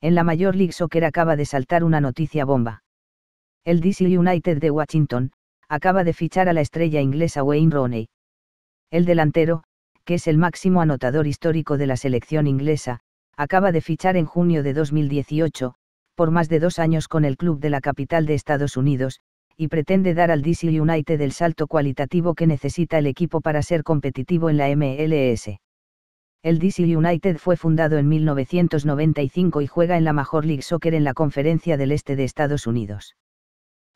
En la Major League Soccer acaba de saltar una noticia bomba. El DC United de Washington, acaba de fichar a la estrella inglesa Wayne Rooney. El delantero, que es el máximo anotador histórico de la selección inglesa, acaba de fichar en junio de 2018, por más de dos años con el club de la capital de Estados Unidos, y pretende dar al DC United el salto cualitativo que necesita el equipo para ser competitivo en la MLS. El DC United fue fundado en 1995 y juega en la Major League Soccer en la Conferencia del Este de Estados Unidos.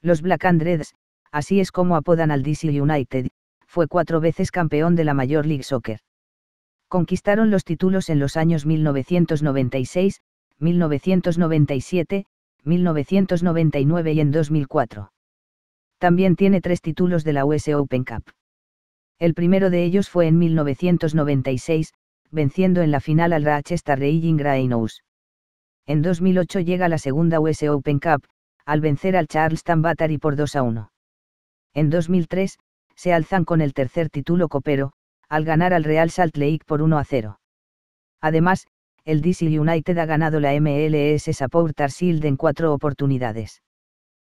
Los Black and Reds, así es como apodan al DC United, fue cuatro veces campeón de la Major League Soccer. Conquistaron los títulos en los años 1996, 1997, 1999 y en 2004. También tiene tres títulos de la US Open Cup. El primero de ellos fue en 1996, venciendo en la final al Rochester Raging Rhinos. En 2008 llega la segunda US Open Cup, al vencer al Charleston Battery por 2 a 1. En 2003, se alzan con el tercer título copero, al ganar al Real Salt Lake por 1 a 0. Además, el DC United ha ganado la MLS Supporters Shield en cuatro oportunidades.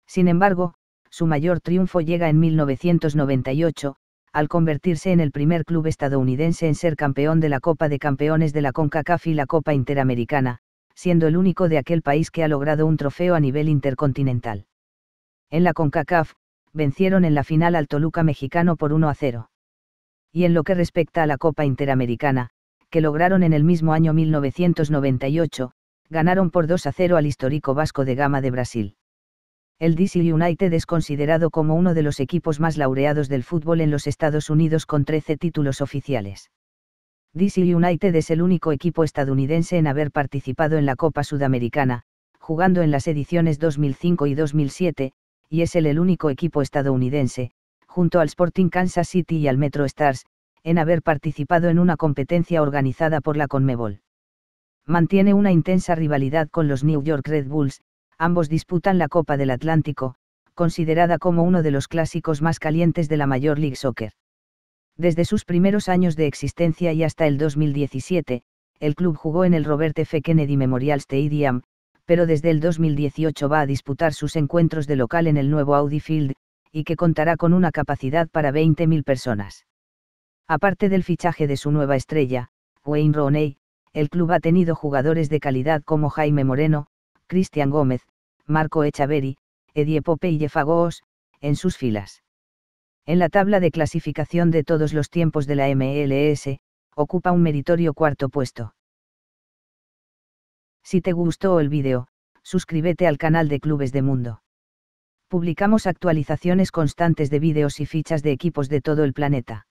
Sin embargo, su mayor triunfo llega en 1998, al convertirse en el primer club estadounidense en ser campeón de la Copa de Campeones de la CONCACAF y la Copa Interamericana, siendo el único de aquel país que ha logrado un trofeo a nivel intercontinental. En la CONCACAF, vencieron en la final al Toluca mexicano por 1 a 0. Y en lo que respecta a la Copa Interamericana, que lograron en el mismo año 1998, ganaron por 2 a 0 al histórico Vasco de Gama de Brasil. El DC United es considerado como uno de los equipos más laureados del fútbol en los Estados Unidos con 13 títulos oficiales. DC United es el único equipo estadounidense en haber participado en la Copa Sudamericana, jugando en las ediciones 2005 y 2007, y es el, el único equipo estadounidense, junto al Sporting Kansas City y al Metro Stars, en haber participado en una competencia organizada por la Conmebol. Mantiene una intensa rivalidad con los New York Red Bulls, ambos disputan la Copa del Atlántico, considerada como uno de los clásicos más calientes de la Major League Soccer. Desde sus primeros años de existencia y hasta el 2017, el club jugó en el Robert F. Kennedy Memorial Stadium, pero desde el 2018 va a disputar sus encuentros de local en el nuevo Audi Field, y que contará con una capacidad para 20.000 personas. Aparte del fichaje de su nueva estrella, Wayne Rooney, el club ha tenido jugadores de calidad como Jaime Moreno, Cristian Gómez, Marco Echaveri, Edie Pope y Jeffagoos, en sus filas. En la tabla de clasificación de todos los tiempos de la MLS, ocupa un meritorio cuarto puesto. Si te gustó el vídeo, suscríbete al canal de Clubes de Mundo. Publicamos actualizaciones constantes de vídeos y fichas de equipos de todo el planeta.